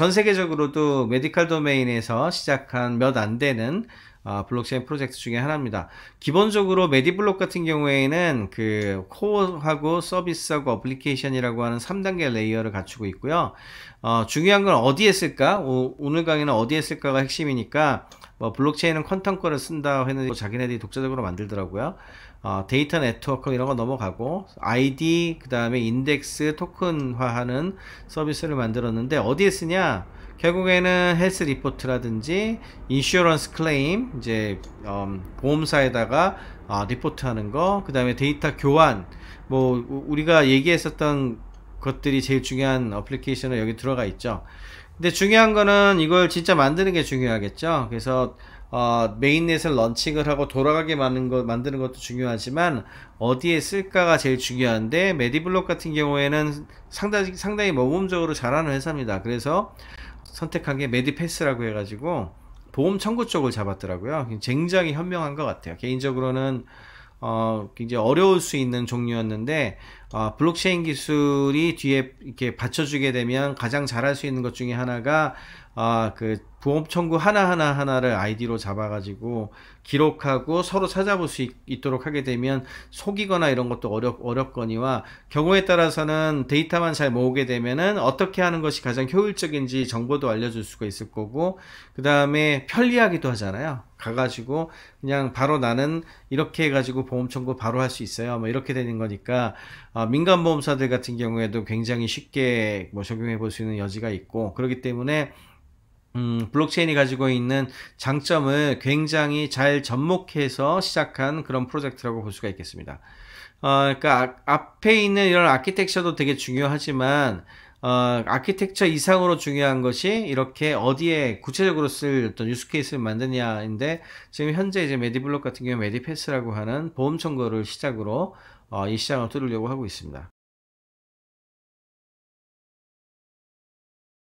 전 세계적으로도 메디컬 도메인에서 시작한 몇 안 되는 어, 블록체인 프로젝트 중에 하나입니다. 기본적으로 메디블록 같은 경우에는 그 코어하고 서비스하고 어플리케이션이라고 하는 3단계 레이어를 갖추고 있고요. 어, 중요한 건 어디에 쓸까? 오, 늘 강의는 어디에 쓸까가 핵심이니까 뭐 블록체인은 퀀텀 거를 쓴다 했는데 자기네들이 독자적으로 만들더라고요. 어, 데이터 네트워크 이런 거 넘어가고 ID 그 다음에 인덱스 토큰화하는 서비스를 만들었는데 어디에 쓰냐? 결국에는 헬스 리포트라든지 인슈런스 클레임 이제 음, 보험사에다가 어, 리포트하는 거, 그 다음에 데이터 교환 뭐 우리가 얘기했었던 것들이 제일 중요한 어플리케이션은 여기 들어가 있죠. 근데 중요한 거는 이걸 진짜 만드는 게 중요하겠죠. 그래서 어, 메인넷을 런칭을 하고 돌아가게 만드는, 것, 만드는 것도 중요하지만 어디에 쓸까가 제일 중요한데 메디블록 같은 경우에는 상당히 상당히 모범적으로 잘하는 회사입니다. 그래서 선택한 게 메디패스라고 해가지고 보험 청구 쪽을 잡았더라고요. 굉장히 현명한 것 같아요. 개인적으로는 어, 굉장히 어려울 수 있는 종류였는데 어, 블록체인 기술이 뒤에 이렇게 받쳐주게 되면 가장 잘할 수 있는 것 중에 하나가 아, 그 보험 청구 하나하나 하나를 아이디로 잡아가지고 기록하고 서로 찾아볼 수 있, 도록 하게 되면 속이거나 이런 것도 어렵, 어렵거니와 경우에 따라서는 데이터만 잘 모으게 되면은 어떻게 하는 것이 가장 효율적인지 정보도 알려줄 수가 있을 거고 그 다음에 편리하기도 하잖아요. 가가지고 그냥 바로 나는 이렇게 해가지고 보험 청구 바로 할 수 있어요. 뭐 이렇게 되는 거니까 어, 민간 보험사들 같은 경우에도 굉장히 쉽게 뭐 적용해 볼 수 있는 여지가 있고 그렇기 때문에 음, 블록체인이 가지고 있는 장점을 굉장히 잘 접목해서 시작한 그런 프로젝트라고 볼 수가 있겠습니다. 어, 그러니까 앞에 있는 이런 아키텍처도 되게 중요하지만 어, 아키텍처 이상으로 중요한 것이 이렇게 어디에 구체적으로 쓸 어떤 유스 케이스를 만드냐인데 지금 현재 이제 메디블록 같은 경우 메디패스라고 하는 보험 청구를 시작으로 어, 이 시장을 뚫으려고 하고 있습니다.